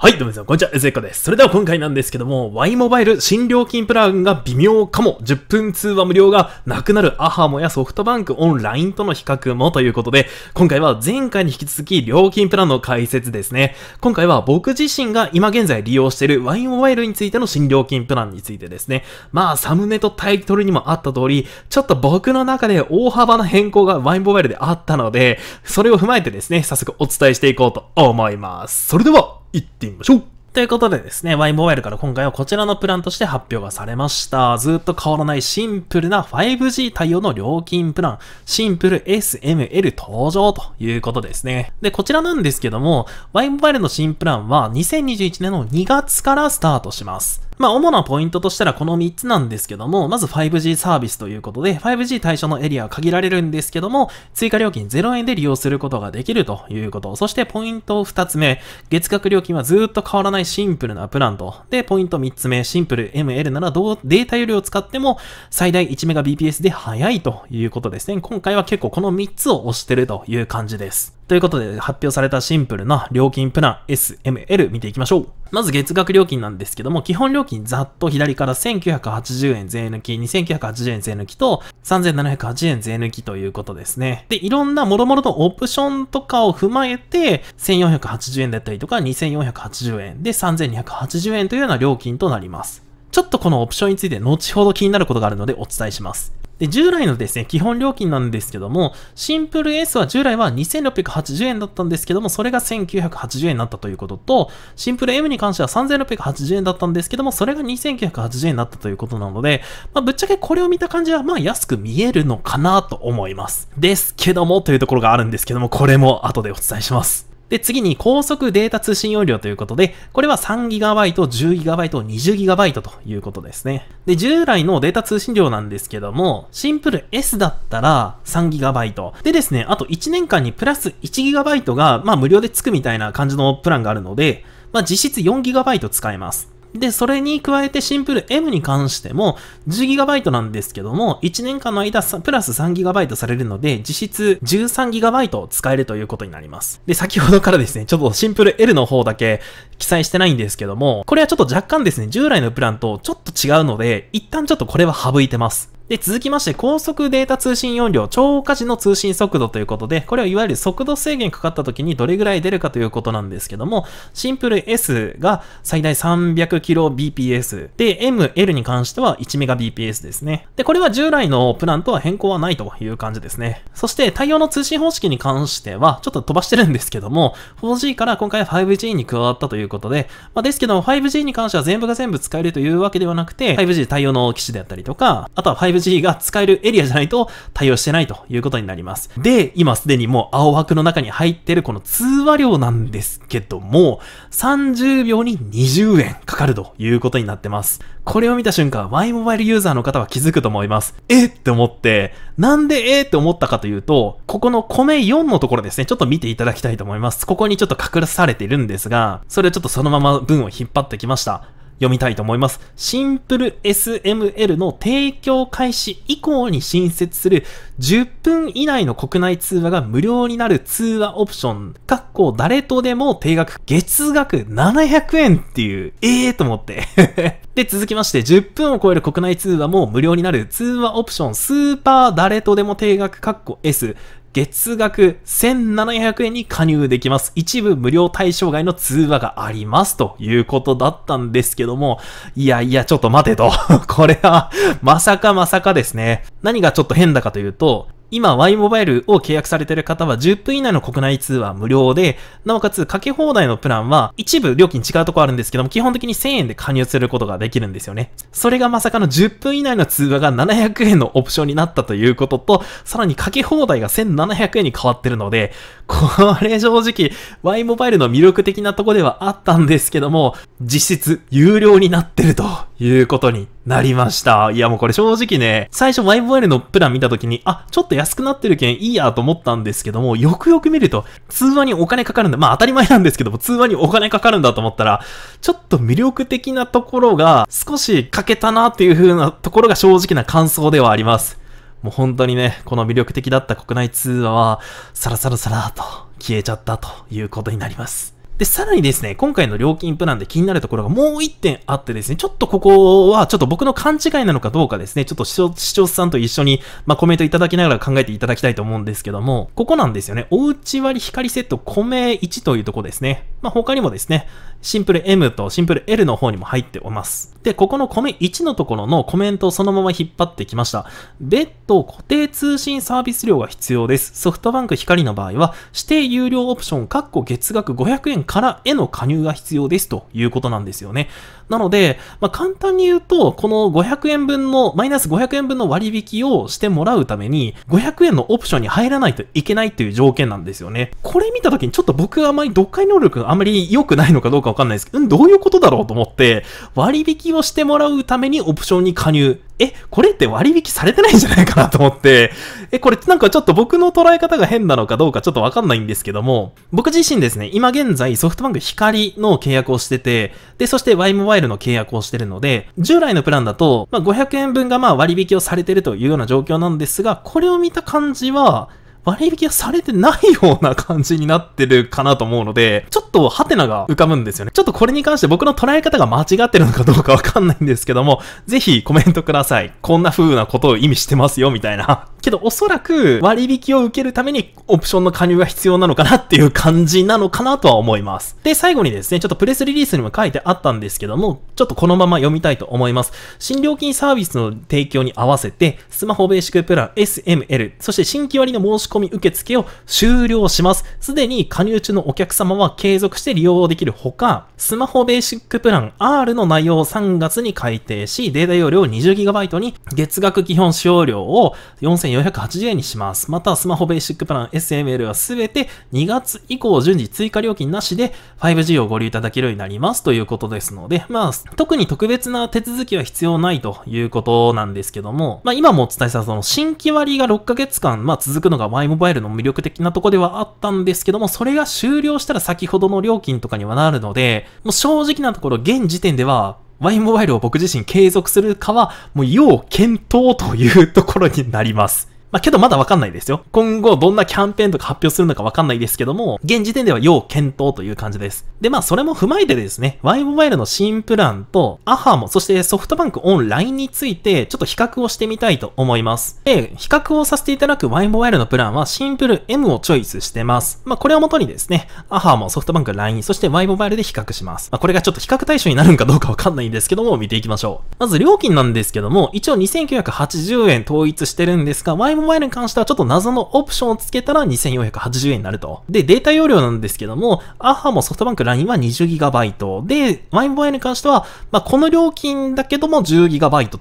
はい、どうも皆さん、こんにちは、エゼッです。それでは今回なんですけども、Y モバイル新料金プランが微妙かも、10分通話無料がなくなるアハモやソフトバンクオンラインとの比較もということで、今回は前回に引き続き料金プランの解説ですね。今回は僕自身が今現在利用している Y モバイルについての新料金プランについてですね。まあ、サムネとタイトルにもあった通り、ちょっと僕の中で大幅な変更が Y モバイルであったので、それを踏まえてですね、早速お伝えしていこうと思います。それでは、行ってみましょうということでですね、Y モバイルから今回はこちらのプランとして発表がされました。ずっと変わらないシンプルな 5G 対応の料金プラン、シンプル SML 登場ということですね。で、こちらなんですけども、Y モバイルの新プランは2021年の2月からスタートします。まあ、主なポイントとしたらこの3つなんですけども、まず 5G サービスということで、5G 対象のエリアは限られるんですけども、追加料金0円で利用することができるということ。そしてポイント2つ目、月額料金はずっと変わらないシンプルなプランと。で、ポイント3つ目、シンプル ML ならどうデータ容量を使っても最大 1Mbps で速いということですね。今回は結構この3つを押してるという感じです。ということで発表されたシンプルな料金プラン SML 見ていきましょう。まず月額料金なんですけども、基本料金ざっと左から1980円税抜き、2980円税抜きと3780円税抜きということですね。で、いろんな諸々のオプションとかを踏まえて、1480円だったりとか2480円で3280円というような料金となります。ちょっとこのオプションについて後ほど気になることがあるのでお伝えします。で、従来のですね、基本料金なんですけども、シンプル S は従来は2680円だったんですけども、それが1980円になったということと、シンプル M に関しては3680円だったんですけども、それが2980円になったということなので、まあ、ぶっちゃけこれを見た感じは、まあ安く見えるのかなと思います。ですけどもというところがあるんですけども、これも後でお伝えします。で、次に高速データ通信容量ということで、これは 3GB、10GB、20GB ということですね。で、従来のデータ通信量なんですけども、シンプル S だったら 3GB。でですね、あと1年間にプラス 1GB が、まあ無料で付くみたいな感じのプランがあるので、まあ実質 4GB 使えます。で、それに加えてシンプル M に関しても 10GB なんですけども、1年間の間プラス 3GB されるので、実質 13GB 使えるということになります。で、先ほどからですね、ちょっとシンプル L の方だけ記載してないんですけども、これはちょっと若干ですね、従来のプランとちょっと違うので、一旦ちょっとこれは省いてます。で、続きまして、高速データ通信容量、超過時の通信速度ということで、これはいわゆる速度制限かかった時にどれぐらい出るかということなんですけども、シンプル S が最大 300kbps。で、M、L に関しては 1Mbps ですね。で、これは従来のプランとは変更はないという感じですね。そして、対応の通信方式に関しては、ちょっと飛ばしてるんですけども、4G から今回 5G に加わったということで、まあ、ですけども 5G に関しては全部が全部使えるというわけではなくて、5G 対応の機種であったりとか、あとは 5G g が使えるエリアじゃないと対応してないということになります。で、今すでにもう青枠の中に入ってるこの通話料なんですけども、30秒に20円かかるということになってます。これを見た瞬間、Y モバイルユーザーの方は気づくと思います。えって思って、なんでえって思ったかというと、ここの米4のところですね、ちょっと見ていただきたいと思います。ここにちょっと隠されてるんですが、それをちょっとそのまま文を引っ張ってきました。読みたいと思います。シンプル SML の提供開始以降に新設する10分以内の国内通話が無料になる通話オプション、かっこ誰とでも定額月額700円っていう、ええー、と思ってで、続きまして、10分を超える国内通話も無料になる通話オプションスーパー誰とでも定額ッコ S 月額1700円に加入できます。一部無料対象外の通話がありますということだったんですけども、いやいや、ちょっと待てと。これは、まさかまさかですね。何がちょっと変だかというと、今 Y モバイルを契約されている方は10分以内の国内通話無料で、なおかつかけ放題のプランは一部料金違うとこあるんですけども、基本的に1000円で加入することができるんですよね。それがまさかの10分以内の通話が700円のオプションになったということと、さらにかけ放題が1700円に変わってるので、これ正直 Y モバイルの魅力的なとこではあったんですけども、実質有料になってるということになりました。いやもうこれ正直ね、最初ワイボイルのプラン見た時に、あ、ちょっと安くなってるけんいいやと思ったんですけども、よくよく見ると、通話にお金かかるんだ。まあ当たり前なんですけども、通話にお金かかるんだと思ったら、ちょっと魅力的なところが少し欠けたなっていう風なところが正直な感想ではあります。もう本当にね、この魅力的だった国内通話は、さらさらさらと消えちゃったということになります。で、さらにですね、今回の料金プランで気になるところがもう1点あってですね、ちょっとここはちょっと僕の勘違いなのかどうかですね、ちょっと視聴視聴者さんと一緒に、まあ、コメントいただきながら考えていただきたいと思うんですけども、ここなんですよね。おうち割光セット米1というとこですね。まあ、他にもですね、シンプル M とシンプル L の方にも入っております。で、ここのコメ1のところのコメントをそのまま引っ張ってきました。別途固定通信サービス料が必要です。ソフトバンク光の場合は指定有料オプション、確保月額500円からへの加入が必要ですということなんですよね。なので、まあ、簡単に言うと、この500円分の、マイナス500円分の割引をしてもらうために、500円のオプションに入らないといけないという条件なんですよね。これ見た時にちょっと僕はあまり読解能力があまり良くないのかどうかかわかんないですけど、うん、どういうことだろうと思って、割引をしてもらうためにオプションに加入。え、これって割引されてないんじゃないかなと思って、え、これなんかちょっと僕の捉え方が変なのかどうかちょっとわかんないんですけども、僕自身ですね、今現在ソフトバンク光の契約をしてて、で、そしてワイモバイルの契約をしてるので、従来のプランだと、まあ、500円分がまあ割引をされてるというような状況なんですが、これを見た感じは、割引はされてないような感じになってるかなと思うので、ちょっとハテナが浮かぶんですよね。ちょっとこれに関して僕の捉え方が間違ってるのかどうかわかんないんですけども、ぜひコメントください。こんな風なことを意味してますよ、みたいな。けどおそらく割引を受けるためにオプションの加入が必要なのかなっていう感じなのかなとは思います。で、最後にですね、ちょっとプレスリリースにも書いてあったんですけども、ちょっとこのまま読みたいと思います。新料金サービスの提供に合わせて、スマホベーシックプラン SML、そして新規割の申し込み受付を終了します。すでに加入中のお客様は継続して利用できるほか、スマホベーシックプラン R の内容を3月に改定し、データ容量 20GB に月額基本使用量を4000 4480円にします。また、スマホベーシックプラン SML はすべて2月以降順次追加料金なしで 5G をご利用いただけるようになりますということですので、まあ、特に特別な手続きは必要ないということなんですけども、まあ今もお伝えしたその新規割が6ヶ月間、まあ続くのが Y モバイルの魅力的なとこではあったんですけども、それが終了したら先ほどの料金とかにはなるので、もう正直なところ現時点ではワインモバイルを僕自身継続するかは、もう要検討というところになります。まあ、けどまだわかんないですよ。今後どんなキャンペーンとか発表するのかわかんないですけども、現時点では要検討という感じです。で、まあ、それも踏まえてですね、Y モバイルの新プランと、アハも、そしてソフトバンクオンラインについて、ちょっと比較をしてみたいと思います。で、比較をさせていただく Y モバイルのプランは、シンプル M をチョイスしてます。まあ、これをもとにですね、アハもソフトバンク LINE、そして Y モバイルで比較します。まあ、これがちょっと比較対象になるんかどうかわかんないんですけども、見ていきましょう。まず料金なんですけども、一応2980円統一してるんですが、モバイルに関してはちょっと謎のオプションをつけたら2480円になると。で、データ容量なんですけども、アハもソフトバンク LINE は 20GB で、マイモバイルに関しては、まあ、この料金だけども 10GB と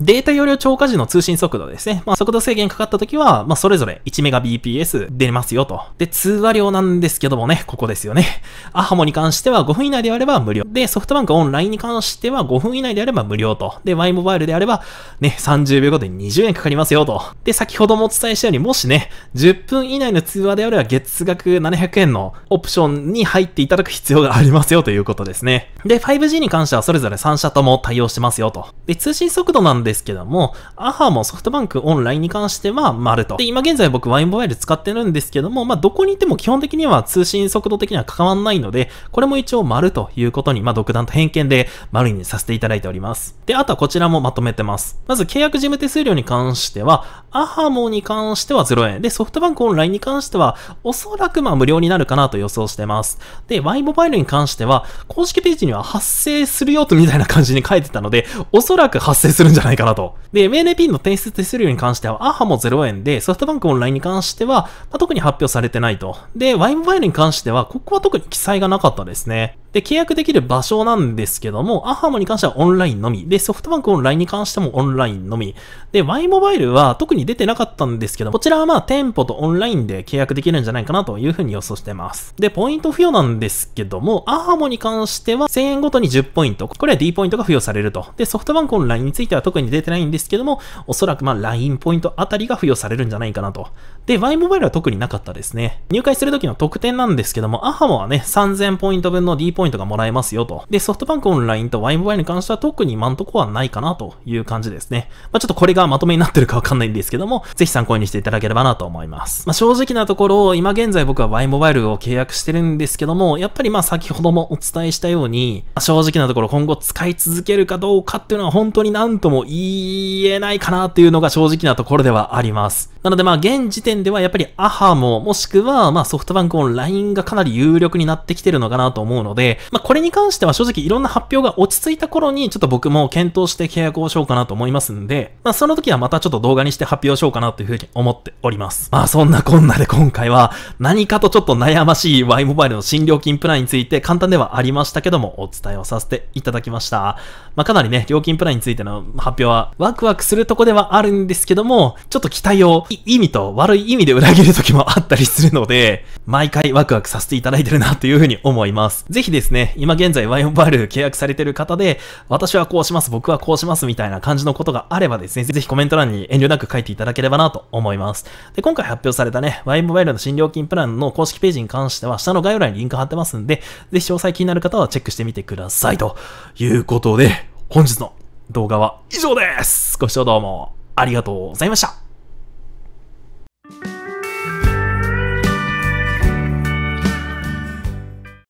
データ容量超過時の通信速度ですね。まあ、速度制限かかった時は、まあ、それぞれ 1Mbps 出ますよと。で、通話料なんですけどもね、ここですよね。アハモに関しては5分以内であれば無料。で、ソフトバンクオンラインに関しては5分以内であれば無料と。で、Y モバイルであれば、ね、30秒後で20円かかりますよと。で、先ほどもお伝えしたように、もしね、10分以内の通話であれば月額700円のオプションに入っていただく必要がありますよということですね。で、5G に関してはそれぞれ3社とも対応してますよと。で、通信速度なんですけども、アハもソフトバンクオンラインに関しては丸と。で、今現在僕ワインモバイル使ってるんですけども、まあ、どこにいても基本的には通信速度的には関わんないので、これも一応丸ということに、まあ、独断と偏見で丸にさせていただいております。で、あとはこちらもまとめてます。まず契約事務手数料に関しては、アハモに関しては0円。で、ソフトバンクオンラインに関しては、おそらくまあ無料になるかなと予想してます。で、ワンモバイルに関しては、公式ページには発生するよとみたいな感じに書いてたので、おそらく発生するんじゃないないかなと。で、MLP の提出手数料に関しては、アハも0円で、ソフトバンクオンラインに関しては、まあ、特に発表されてないと。で、Y モバイルに関しては、ここは特に記載がなかったですね。で、契約できる場所なんですけども、アハモに関してはオンラインのみ。で、ソフトバンクオンラインに関してもオンラインのみ。で、Y モバイルは特に出てなかったんですけど、こちらはまあ店舗とオンラインで契約できるんじゃないかなというふうに予想してます。で、ポイント付与なんですけども、アハモに関しては1000円ごとに10ポイント。これは D ポイントが付与されると。で、ソフトバンクオンラインについては特に出てないんですけども、おそらくまあ LINE ポイントあたりが付与されるんじゃないかなと。で、Y モバイルは特になかったですね。入会するときの特典なんですけども、アハモはね、3000ポイント分の D ポイントがもらえますよと。で、ソフトバンクオンラインと Y モバイルに関しては特に今んとこはないかなという感じですね。まあ、ちょっとこれがまとめになってるかわかんないんですけども、ぜひ参考にしていただければなと思います。まあ、正直なところ、今現在僕は Y モバイルを契約してるんですけども、やっぱりま先ほどもお伝えしたように、まあ、正直なところ今後使い続けるかどうかっていうのは本当に何とも言えないかなっていうのが正直なところではあります。なのでまあ現時点面ではやっぱりアハも、もしくは、まあソフトバンクオンラインがかなり有力になってきてるのかなと思うので、まあこれに関しては正直いろんな発表が落ち着いた頃にちょっと僕も検討して契約をしようかなと思いますんで、まあその時はまたちょっと動画にして発表しようかなというふうに思っております。まあそんなこんなで今回は何かとちょっと悩ましい Y モバイルの新料金プランについて簡単ではありましたけどもお伝えをさせていただきました。まあかなりね、料金プランについての発表はワクワクするとこではあるんですけども、ちょっと期待を意味と悪い意味で裏切る時もあったりするので、毎回ワクワクさせていただいてるなというふうに思います。ぜひですね、今現在ワインバール契約されてる方で、私はこうします、僕はこうしますみたいな感じのことがあればですね、ぜひコメント欄に遠慮なく書いていただければなと思います。で、今回発表されたね、ワインモバイルの新料金プランの公式ページに関しては、下の概要欄にリンク貼ってますんで、ぜひ詳細気になる方はチェックしてみてください。ということで、本日の動画は以上ですご視聴どうもありがとうございました